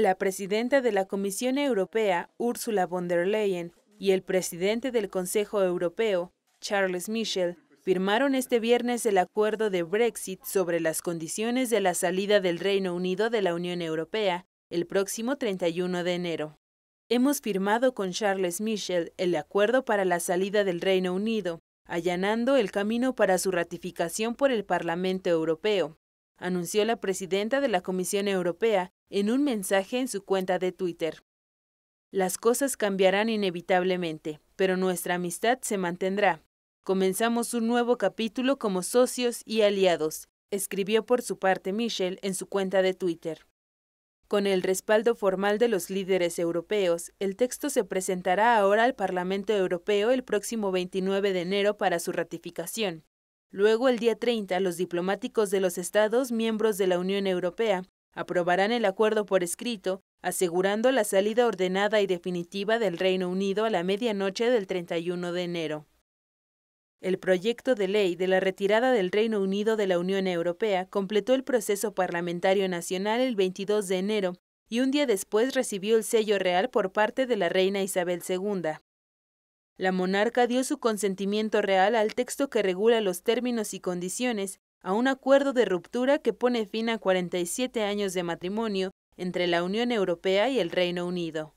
la presidenta de la Comisión Europea, Ursula von der Leyen, y el presidente del Consejo Europeo, Charles Michel, firmaron este viernes el acuerdo de Brexit sobre las condiciones de la salida del Reino Unido de la Unión Europea el próximo 31 de enero. Hemos firmado con Charles Michel el acuerdo para la salida del Reino Unido, allanando el camino para su ratificación por el Parlamento Europeo, anunció la presidenta de la Comisión Europea en un mensaje en su cuenta de Twitter. Las cosas cambiarán inevitablemente, pero nuestra amistad se mantendrá. Comenzamos un nuevo capítulo como socios y aliados, escribió por su parte Michel en su cuenta de Twitter. Con el respaldo formal de los líderes europeos, el texto se presentará ahora al Parlamento Europeo el próximo 29 de enero para su ratificación. Luego, el día 30, los diplomáticos de los Estados miembros de la Unión Europea aprobarán el acuerdo por escrito, asegurando la salida ordenada y definitiva del Reino Unido a la medianoche del 31 de enero. El proyecto de ley de la retirada del Reino Unido de la Unión Europea completó el proceso parlamentario nacional el 22 de enero y un día después recibió el sello real por parte de la reina Isabel II. La monarca dio su consentimiento real al texto que regula los términos y condiciones a un acuerdo de ruptura que pone fin a 47 años de matrimonio entre la Unión Europea y el Reino Unido.